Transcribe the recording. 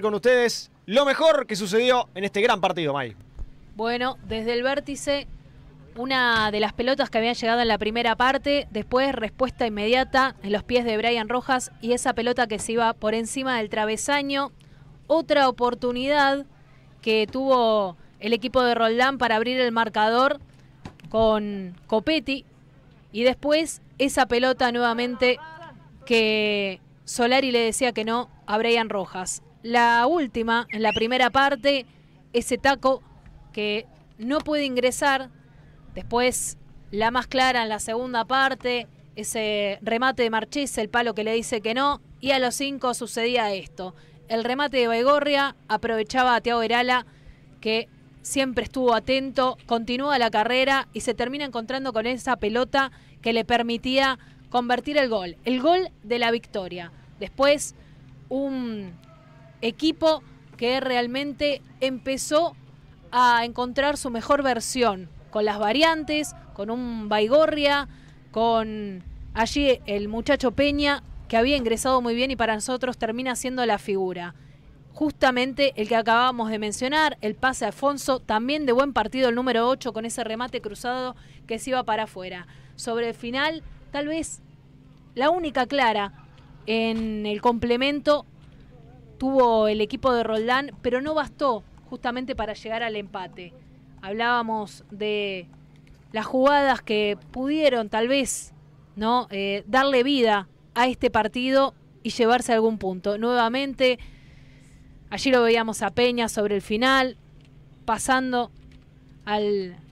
con ustedes lo mejor que sucedió en este gran partido, May. Bueno, desde el vértice, una de las pelotas que había llegado en la primera parte, después respuesta inmediata en los pies de Brian Rojas y esa pelota que se iba por encima del travesaño, otra oportunidad que tuvo el equipo de Roldán para abrir el marcador con Copetti y después esa pelota nuevamente que Solari le decía que no a Brian Rojas. La última, en la primera parte, ese taco que no puede ingresar. Después, la más clara en la segunda parte, ese remate de Marchese, el palo que le dice que no. Y a los cinco sucedía esto. El remate de Begorria aprovechaba a Tiago Herala, que siempre estuvo atento, continúa la carrera y se termina encontrando con esa pelota que le permitía convertir el gol, el gol de la victoria. Después, un equipo que realmente empezó a encontrar su mejor versión, con las variantes, con un Baigorria, con allí el muchacho Peña, que había ingresado muy bien y para nosotros termina siendo la figura. Justamente el que acabamos de mencionar, el pase a Afonso, también de buen partido el número 8 con ese remate cruzado que se iba para afuera. Sobre el final, tal vez la única clara en el complemento tuvo el equipo de Roldán, pero no bastó justamente para llegar al empate. Hablábamos de las jugadas que pudieron tal vez no eh, darle vida a este partido y llevarse a algún punto. Nuevamente, allí lo veíamos a Peña sobre el final, pasando al